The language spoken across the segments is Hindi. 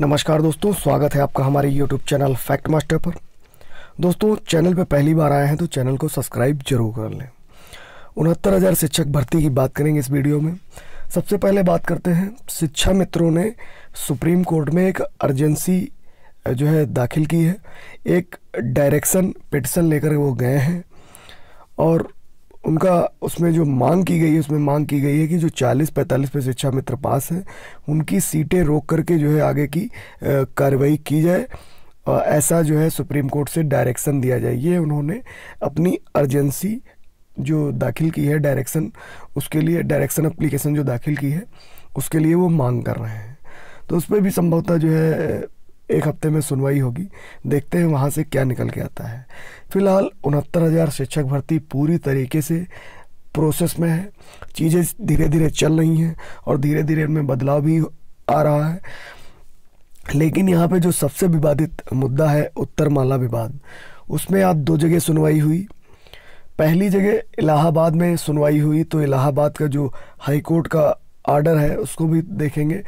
नमस्कार दोस्तों स्वागत है आपका हमारे यूट्यूब चैनल फैक्ट मास्टर पर दोस्तों चैनल पर पहली बार आए हैं तो चैनल को सब्सक्राइब जरूर कर लें उनहत्तर हज़ार शिक्षक भर्ती की बात करेंगे इस वीडियो में सबसे पहले बात करते हैं शिक्षा मित्रों ने सुप्रीम कोर्ट में एक अर्जेंसी जो है दाखिल की है एक डायरेक्शन पिटिशन लेकर वो गए हैं और उनका उसमें जो मांग की गई है उसमें मांग की गई है कि जो 40-45 पे शिक्षा मित्र पास हैं उनकी सीटें रोक करके जो है आगे की कार्रवाई की जाए और ऐसा जो है सुप्रीम कोर्ट से डायरेक्शन दिया जाए ये उन्होंने अपनी अर्जेंसी जो दाखिल की है डायरेक्शन उसके लिए डायरेक्शन अप्लीकेशन जो दाखिल की है उसके लिए वो मांग कर रहे हैं तो उस पर भी संभवतः जो है एक हफ्ते में सुनवाई होगी देखते हैं वहाँ से क्या निकल के आता है फिलहाल उनहत्तर हज़ार शिक्षक भर्ती पूरी तरीके से प्रोसेस में है चीज़ें धीरे धीरे चल रही हैं और धीरे धीरे उनमें बदलाव भी आ रहा है लेकिन यहाँ पे जो सबसे विवादित मुद्दा है उत्तर माला विवाद उसमें आज दो जगह सुनवाई हुई पहली जगह इलाहाबाद में सुनवाई हुई तो इलाहाबाद का जो हाई कोर्ट का आर्डर है उसको भी देखेंगे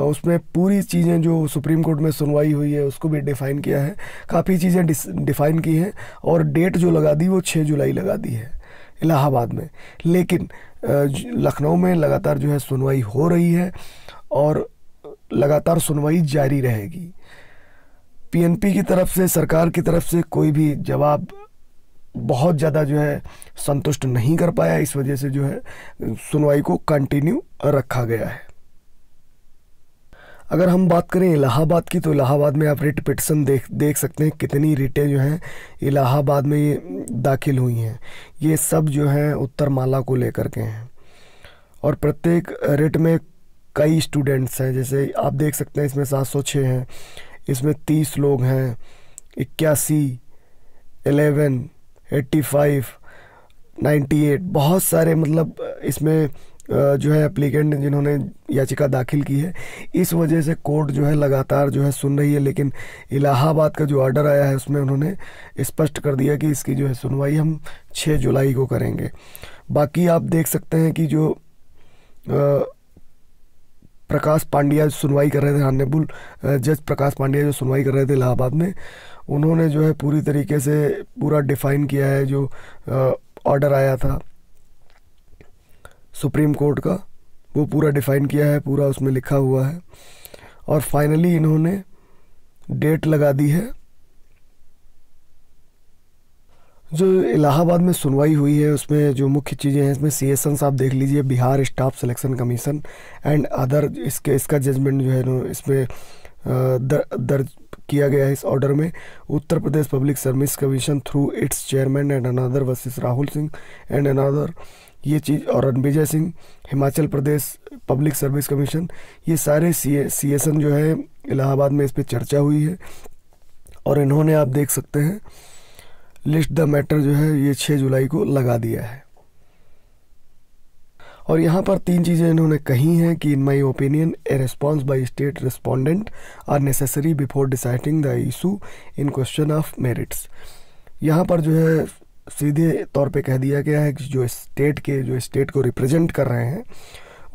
उसमें पूरी चीज़ें जो सुप्रीम कोर्ट में सुनवाई हुई है उसको भी डिफ़ाइन किया है काफ़ी चीज़ें डिफ़ाइन की हैं और डेट जो लगा दी वो छः जुलाई लगा दी है इलाहाबाद में लेकिन लखनऊ में लगातार जो है सुनवाई हो रही है और लगातार सुनवाई जारी रहेगी पीएनपी की तरफ से सरकार की तरफ से कोई भी जवाब बहुत ज़्यादा जो है संतुष्ट नहीं कर पाया इस वजह से जो है सुनवाई को कंटिन्यू रखा गया है अगर हम बात करें इलाहाबाद की तो इलाहाबाद में आप रिट पिटिशन देख देख सकते हैं कितनी रिटें जो हैं इलाहाबाद में ये दाखिल हुई हैं ये सब जो हैं उत्तर माला को लेकर के हैं और प्रत्येक रिट में कई स्टूडेंट्स हैं जैसे आप देख सकते हैं इसमें सात सौ छः हैं इसमें तीस लोग हैं इक्यासी eleven eighty five ninety eight बहुत सारे मतलब इसमें जो है एप्लीकेंट जिन्होंने याचिका दाखिल की है इस वजह से कोर्ट जो है लगातार जो है सुन रही है लेकिन इलाहाबाद का जो ऑर्डर आया है उसमें उन्होंने स्पष्ट कर दिया कि इसकी जो है सुनवाई हम 6 जुलाई को करेंगे बाकी आप देख सकते हैं कि जो आ, प्रकाश पांड्या सुनवाई कर रहे थे हानेबुल जज प्रकाश पांड्या जो सुनवाई कर रहे थे इलाहाबाद में उन्होंने जो है पूरी तरीके से पूरा डिफाइन किया है जो ऑर्डर आया था सुप्रीम कोर्ट का वो पूरा डिफाइन किया है पूरा उसमें लिखा हुआ है और फाइनली इन्होंने डेट लगा दी है जो इलाहाबाद में सुनवाई हुई है उसमें जो मुख्य चीज़ें हैं इसमें सी एस एन साहब देख लीजिए Bihar staff selection commission and other इसके इसका जजमेंट जो है इसमें दर, दर्ज किया गया है इस ऑर्डर में Uttar Pradesh public service commission through its chairman and another versus Rahul Singh and another ये चीज़ और Ranvijay Singh Himachal Pradesh public service commission ये सारे सी सी एस एन जो है इलाहाबाद में इस पर चर्चा हुई है और इन्होंने आप देख सकते हैं लिस्ट द मैटर जो है ये छः जुलाई को लगा दिया है और यहाँ पर तीन चीज़ें इन्होंने कही हैं कि in my opinion a response by state respondent are necessary before deciding the issue in question of merits यहाँ पर जो है सीधे तौर पे कह दिया गया है कि जो स्टेट के जो स्टेट को रिप्रेजेंट कर रहे हैं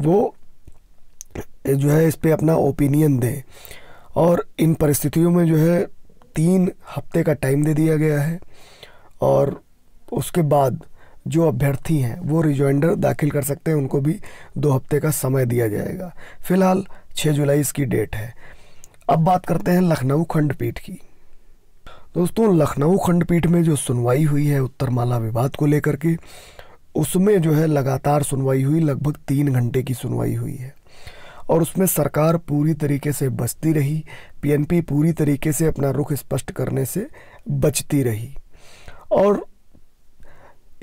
वो जो है इस पर अपना ओपिनियन दें और इन परिस्थितियों में जो है तीन हफ्ते का टाइम दे दिया गया है और उसके बाद जो अभ्यर्थी हैं वो रिजॉइंडर दाखिल कर सकते हैं उनको भी दो हफ्ते का समय दिया जाएगा फिलहाल 6 जुलाई इसकी डेट है अब बात करते हैं लखनऊ खंडपीठ की दोस्तों लखनऊ खंडपीठ में जो सुनवाई हुई है उत्तरमाला विवाद को लेकर के उसमें जो है लगातार सुनवाई हुई लगभग तीन घंटे की सुनवाई हुई है और उसमें सरकार पूरी तरीके से बचती रही पीएनपी पूरी तरीके से अपना रुख स्पष्ट करने से बचती रही और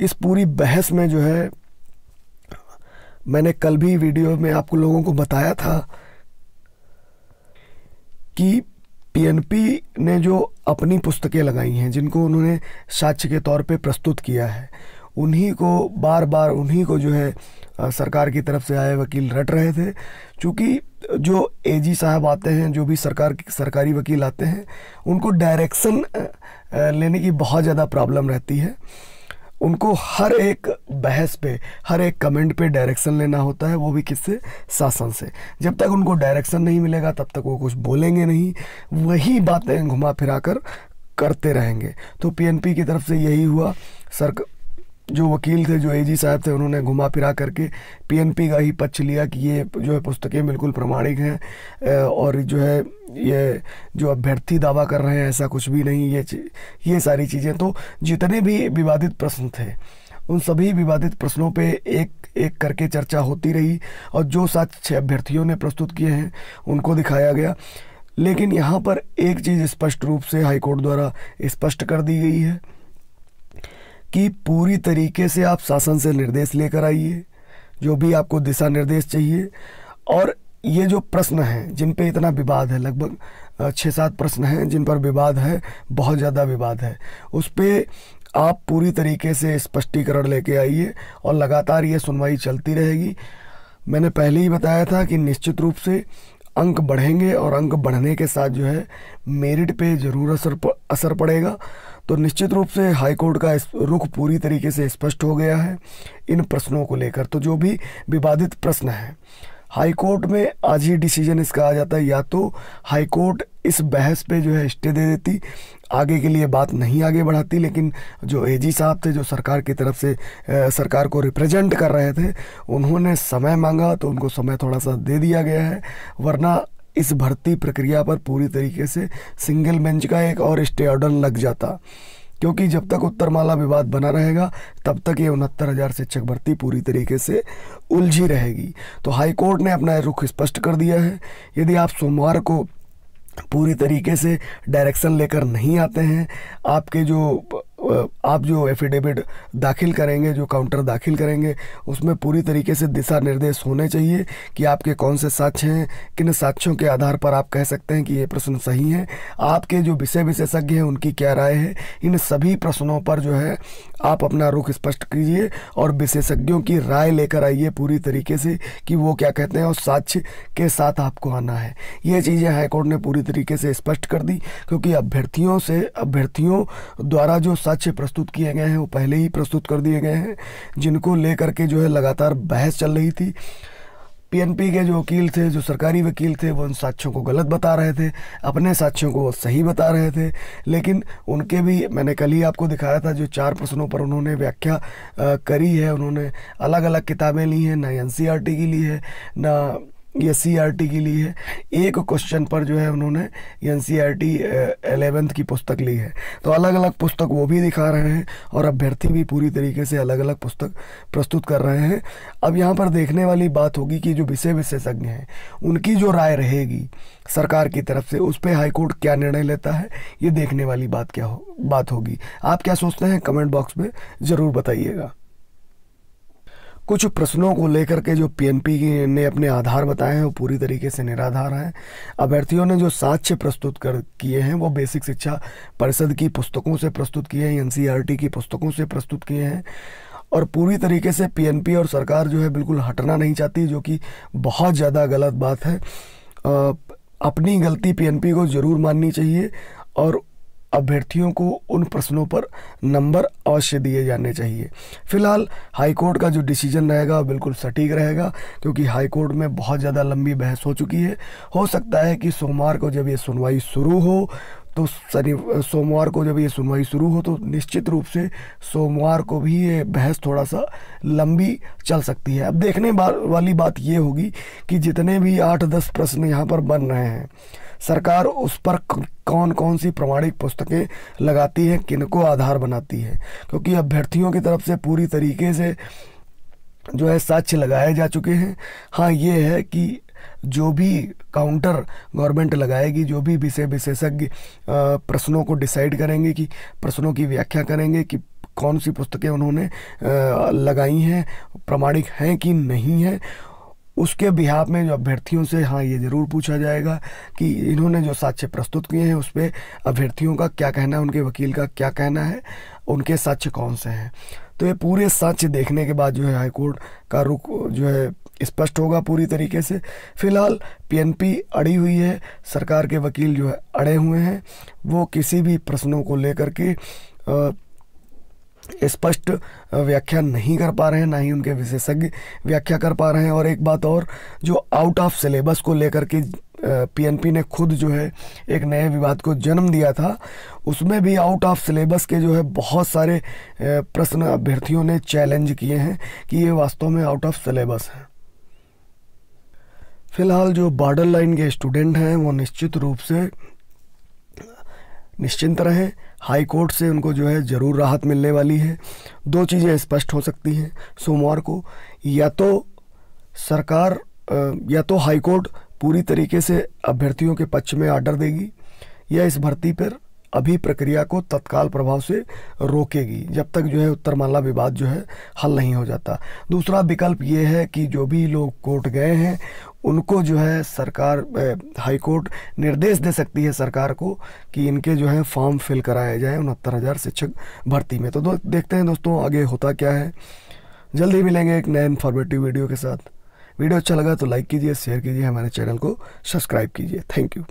इस पूरी बहस में जो है मैंने कल भी वीडियो में आपको लोगों को बताया था कि पीएनपी ने जो अपनी पुस्तकें लगाई हैं जिनको उन्होंने साक्ष्य के तौर पे प्रस्तुत किया है उन्हीं को बार बार उन्हीं को जो है सरकार की तरफ से आए वकील रट रहे थे क्योंकि जो एजी साहब आते हैं जो भी सरकार सरकारी वकील आते हैं उनको डायरेक्शन लेने की बहुत ज़्यादा प्रॉब्लम रहती है उनको हर एक बहस पे हर एक कमेंट पे डायरेक्शन लेना होता है वो भी किससे शासन से जब तक उनको डायरेक्शन नहीं मिलेगा तब तक वो कुछ बोलेंगे नहीं वही बातें घुमा फिरा कर करते रहेंगे तो पीएनपी की तरफ से यही हुआ सर जो वकील थे जो एजी साहब थे उन्होंने घुमा फिरा करके पीएनपी का ही पक्ष लिया कि ये जो है पुस्तकें बिल्कुल प्रमाणिक हैं और जो है ये जो अभ्यर्थी दावा कर रहे हैं ऐसा कुछ भी नहीं ये ये सारी चीज़ें तो जितने भी विवादित प्रश्न थे उन सभी विवादित प्रश्नों पे एक एक करके चर्चा होती रही और जो सात छः अभ्यर्थियों ने प्रस्तुत किए हैं उनको दिखाया गया लेकिन यहाँ पर एक चीज़ स्पष्ट रूप से हाईकोर्ट द्वारा स्पष्ट कर दी गई है कि पूरी तरीके से आप शासन से निर्देश लेकर आइए जो भी आपको दिशा निर्देश चाहिए और ये जो प्रश्न हैं जिन पे इतना विवाद है लगभग छः सात प्रश्न हैं जिन पर विवाद है बहुत ज़्यादा विवाद है उस पर आप पूरी तरीके से स्पष्टीकरण लेके आइए और लगातार ये सुनवाई चलती रहेगी मैंने पहले ही बताया था कि निश्चित रूप से अंक बढ़ेंगे और अंक बढ़ने के साथ जो है मेरिट पे ज़रूर असर असर पड़ेगा तो निश्चित रूप से हाईकोर्ट का रुख पूरी तरीके से स्पष्ट हो गया है इन प्रश्नों को लेकर तो जो भी विवादित प्रश्न है हाईकोर्ट में आज ही डिसीजन इसका आ जाता है या तो हाईकोर्ट इस बहस पे जो है स्टे दे देती आगे के लिए बात नहीं आगे बढ़ाती लेकिन जो एजी साहब थे जो सरकार की तरफ से आ, सरकार को रिप्रेजेंट कर रहे थे उन्होंने समय मांगा तो उनको समय थोड़ा सा दे दिया गया है वरना इस भर्ती प्रक्रिया पर पूरी तरीके से सिंगल बेंच का एक और स्टे ऑर्डर लग जाता क्योंकि जब तक उत्तरमाला विवाद बना रहेगा तब तक ये उनहत्तर हज़ार शिक्षक भर्ती पूरी तरीके से उलझी रहेगी तो हाईकोर्ट ने अपना रुख स्पष्ट कर दिया है यदि आप सोमवार को पूरी तरीके से डायरेक्शन लेकर नहीं आते हैं आपके जो आप जो एफिडेविट दाखिल करेंगे जो काउंटर दाखिल करेंगे उसमें पूरी तरीके से दिशा निर्देश होने चाहिए कि आपके कौन से साक्ष्य हैं किन साक्ष्यों के आधार पर आप कह सकते हैं कि ये प्रश्न सही हैं आपके जो विषय विशेषज्ञ हैं उनकी क्या राय है इन सभी प्रश्नों पर जो है आप अपना रुख स्पष्ट कीजिए और विशेषज्ञों की राय लेकर आइए पूरी तरीके से कि वो क्या कहते हैं और साक्ष्य के साथ आपको आना है ये चीज़ें हाईकोर्ट ने पूरी तरीके से स्पष्ट कर दी क्योंकि अभ्यर्थियों से अभ्यर्थियों द्वारा जो साक्ष्य प्रस्तुत किए गए हैं वो पहले ही प्रस्तुत कर दिए गए हैं जिनको लेकर के जो है लगातार बहस चल रही थी पीएनपी के जो वकील थे जो सरकारी वकील थे वो उन साक्ष्यों को गलत बता रहे थे अपने साक्ष्यों को वो सही बता रहे थे लेकिन उनके भी मैंने कल ही आपको दिखाया था जो चार प्रश्नों पर उन्होंने व्याख्या करी है उन्होंने अलग अलग किताबें ली हैं ना एन e की ली है ना ये टी के लिए है एक क्वेश्चन पर जो है उन्होंने N C R T eleventh की पुस्तक ली है तो अलग अलग पुस्तक वो भी दिखा रहे हैं और अभ्यर्थी भी पूरी तरीके से अलग अलग पुस्तक प्रस्तुत कर रहे हैं अब यहाँ पर देखने वाली बात होगी कि जो विषय विशेषज्ञ हैं उनकी जो राय रहेगी सरकार की तरफ से उस पर हाईकोर्ट क्या निर्णय लेता है ये देखने वाली बात क्या हो बात होगी आप क्या सोचते हैं कमेंट बॉक्स में ज़रूर बताइएगा कुछ प्रश्नों को लेकर के जो पीएनपी ने अपने आधार बताए हैं वो पूरी तरीके से निराधार हैं अभ्यर्थियों ने जो साक्ष्य प्रस्तुत कर किए हैं वो बेसिक शिक्षा परिषद की पुस्तकों से प्रस्तुत किए हैं एन e की पुस्तकों से प्रस्तुत किए हैं और पूरी तरीके से पीएनपी और सरकार जो है बिल्कुल हटना नहीं चाहती जो कि बहुत ज़्यादा गलत बात है अपनी गलती पीएनपी को ज़रूर माननी चाहिए और अभ्यर्थियों को उन प्रश्नों पर नंबर अवश्य दिए जाने चाहिए फिलहाल हाईकोर्ट का जो डिसीजन रहेगा बिल्कुल सटीक रहेगा क्योंकि हाईकोर्ट में बहुत ज़्यादा लंबी बहस हो चुकी है हो सकता है कि सोमवार को जब ये सुनवाई शुरू हो तो शनि सोमवार को जब ये सुनवाई शुरू हो तो निश्चित रूप से सोमवार को भी ये बहस थोड़ा सा लंबी चल सकती है अब देखने वाली बात ये होगी कि जितने भी आठ दस प्रश्न यहाँ पर बन रहे हैं सरकार उस पर कौन कौन सी प्रमाणिक पुस्तकें लगाती है किनको आधार बनाती है क्योंकि अभ्यर्थियों की तरफ से पूरी तरीके से जो है साक्ष्य लगाए जा चुके हैं हाँ ये है कि जो भी काउंटर गवर्नमेंट लगाएगी जो भी विषय विशेषज्ञ प्रश्नों को डिसाइड करेंगे कि प्रश्नों की व्याख्या करेंगे कि कौन सी पुस्तकें उन्होंने लगाई हैं प्रमाणिक हैं कि नहीं हैं उसके बिहाब में जो अभ्यर्थियों से हाँ ये ज़रूर पूछा जाएगा कि इन्होंने जो साक्ष्य प्रस्तुत किए हैं उस पर अभ्यर्थियों का क्या कहना है उनके वकील का क्या कहना है उनके साक्ष्य कौन से हैं तो ये पूरे सच देखने के बाद जो है हाईकोर्ट का रुख जो है स्पष्ट होगा पूरी तरीके से फिलहाल पीएनपी अड़ी हुई है सरकार के वकील जो है अड़े हुए हैं वो किसी भी प्रश्नों को लेकर के स्पष्ट व्याख्या नहीं कर पा रहे हैं ना ही उनके विशेषज्ञ व्याख्या कर पा रहे हैं और एक बात और जो आउट ऑफ सिलेबस को लेकर के पीएनपी ने खुद जो है एक नए विवाद को जन्म दिया था उसमें भी आउट ऑफ सिलेबस के जो है बहुत सारे प्रश्न अभ्यर्थियों ने चैलेंज किए हैं कि ये वास्तव में आउट ऑफ सिलेबस है फिलहाल जो बॉर्डर लाइन के स्टूडेंट हैं वो निश्चित रूप से निश्चिंत रहें हाई कोर्ट से उनको जो है ज़रूर राहत मिलने वाली है दो चीज़ें स्पष्ट हो सकती हैं सोमवार को या तो सरकार या तो हाई कोर्ट पूरी तरीके से अभ्यर्थियों के पक्ष में आर्डर देगी या इस भर्ती पर अभी प्रक्रिया को तत्काल प्रभाव से रोकेगी जब तक जो है उत्तर माला विवाद जो है हल नहीं हो जाता दूसरा विकल्प ये है कि जो भी लोग कोर्ट गए हैं उनको जो है सरकार हाई कोर्ट निर्देश दे सकती है सरकार को कि इनके जो है फॉर्म फिल कराया जाए उनहत्तर हज़ार शिक्षक भर्ती में तो देखते हैं दोस्तों आगे होता क्या है जल्द ही मिलेंगे एक नए इन्फॉर्मेटिव वीडियो के साथ वीडियो अच्छा लगा तो लाइक कीजिए शेयर कीजिए हमारे चैनल को सब्सक्राइब कीजिए थैंक यू